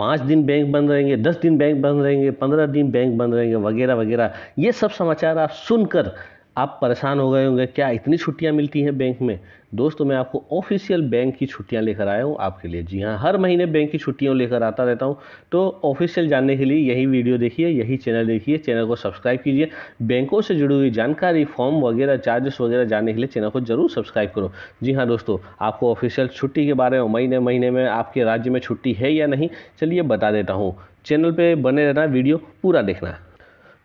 पाँच दिन बैंक बंद रहेंगे दस दिन बैंक बंद रहेंगे पंद्रह दिन बैंक बंद रहेंगे वगैरह वगैरह ये सब समाचार आप सुनकर आप परेशान हो गए होंगे क्या इतनी छुट्टियां मिलती हैं बैंक में दोस्तों मैं आपको ऑफिशियल बैंक की छुट्टियां लेकर आया हूं आपके लिए जी हाँ हर महीने बैंक की छुट्टियों लेकर आता रहता हूं तो ऑफिशियल जानने के लिए यही वीडियो देखिए यही चैनल देखिए चैनल को सब्सक्राइब कीजिए बैंकों से जुड़ी हुई जानकारी फॉर्म वगैरह चार्जेस वगैरह जानने के लिए चैनल को जरूर सब्सक्राइब करो जी हाँ दोस्तों आपको ऑफिशियल छुट्टी के बारे में महीने महीने में आपके राज्य में छुट्टी है या नहीं चलिए बता देता हूँ चैनल पर बने रहना वीडियो पूरा देखना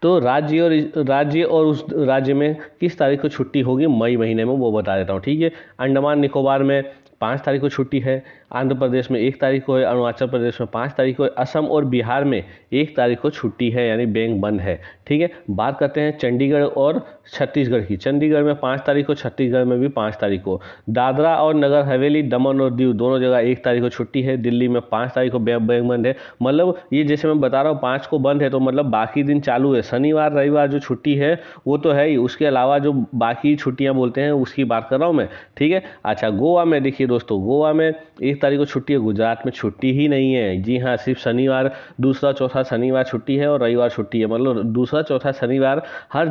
तो राज्य और राज्य और उस राज्य में किस तारीख को छुट्टी होगी मई महीने में वो बता देता हूँ ठीक है अंडमान निकोबार में पाँच तारीख को छुट्टी है आंध्र प्रदेश में एक तारीख को है अरुणाचल प्रदेश में पाँच तारीख को है असम और बिहार में एक तारीख को छुट्टी है यानी बैंक बंद है ठीक है बात करते हैं चंडीगढ़ और छत्तीसगढ़ की चंडीगढ़ में पाँच तारीख को छत्तीसगढ़ में भी पाँच तारीख को दादरा और नगर हवेली दमन और दीव दोनों जगह एक तारीख को छुट्टी है दिल्ली में पाँच तारीख को बैंक बंद है मतलब ये जैसे मैं बता रहा हूँ पाँच को बंद है तो मतलब बाकी दिन चालू है शनिवार रविवार जो छुट्टी है वो तो है ही उसके अलावा जो बाकी छुट्टियाँ बोलते हैं उसकी बात कर रहा हूँ मैं ठीक है अच्छा गोवा में देखिए दोस्तों गोवा में एक तारीख को छुट्टी है गुजरात में छुट्टी ही नहीं है जी हाँ सिर्फ शनिवार दूसरा चौथा शनिवार छुट्टी है और रविवार छुट्टी है मतलब दूसरा चौथा शनिवार हर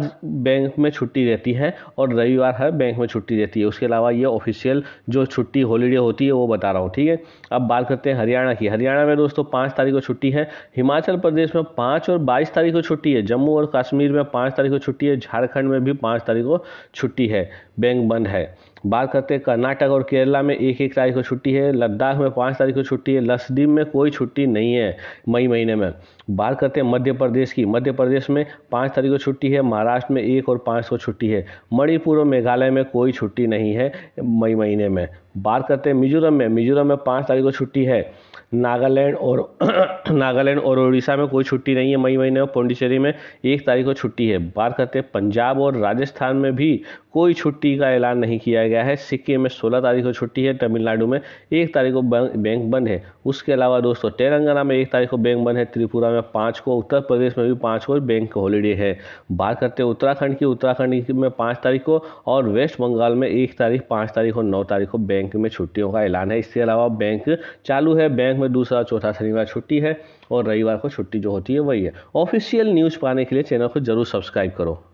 बैंक में छुट्टी रहती है और रविवार हर बैंक में छुट्टी रहती है उसके अलावा ये ऑफिशियल जो छुट्टी हॉलीडे होती है वो बता रहा हूँ ठीक है अब बात करते हैं हरियाणा की हरियाणा में दोस्तों पाँच तारीख को छुट्टी है हिमाचल प्रदेश में पाँच और बाईस तारीख को छुट्टी है जम्मू और कश्मीर में पाँच तारीख को छुट्टी है झारखंड में भी पाँच तारीख को छुट्टी है बैंक बंद है बात करते हैं कर्नाटक और केरला में एक एक तारीख को छुट्टी है लद्दाख में पाँच तारीख को छुट्टी है लसदीप में कोई छुट्टी नहीं है मई महीने में बात करते हैं मध्य प्रदेश की मध्य प्रदेश में पाँच तारीख को छुट्टी है महाराष्ट्र में एक और पाँच को छुट्टी है मणिपुर और मेघालय में कोई छुट्टी नहीं है मई महीने में बात करते हैं मिजोरम में मिजोरम में पाँच तारीख को छुट्टी है नागालैंड और नागालैंड और उड़ीसा में कोई छुट्टी नहीं है मई महीने में पौंडीचेरी में एक तारीख को छुट्टी है बात करते हैं पंजाब और राजस्थान में भी कोई छुट्टी का ऐलान नहीं किया गया है सिक्किम में सोलह तारीख को छुट्टी है तमिलनाडु में एक तारीख तारीख को बैंक बंद है उसके अलावा दोस्तों तेलंगाना में एक तारीख को बैंक बंद है त्रिपुरा में पाँच को उत्तर प्रदेश में भी पाँच को बैंक हॉलीडे है बात करते हैं उत्तराखंड की उत्तराखंड में पाँच तारीख को और वेस्ट बंगाल में एक तारीख पाँच तारीख और नौ तारीख को बैंक में छुट्टियों का ऐलान है इसके अलावा बैंक चालू है बैंक में दूसरा चौथा शनिवार छुट्टी है और रविवार को छुट्टी जो होती है वही है ऑफिशियल न्यूज़ पाने के लिए चैनल को जरूर सब्सक्राइब करो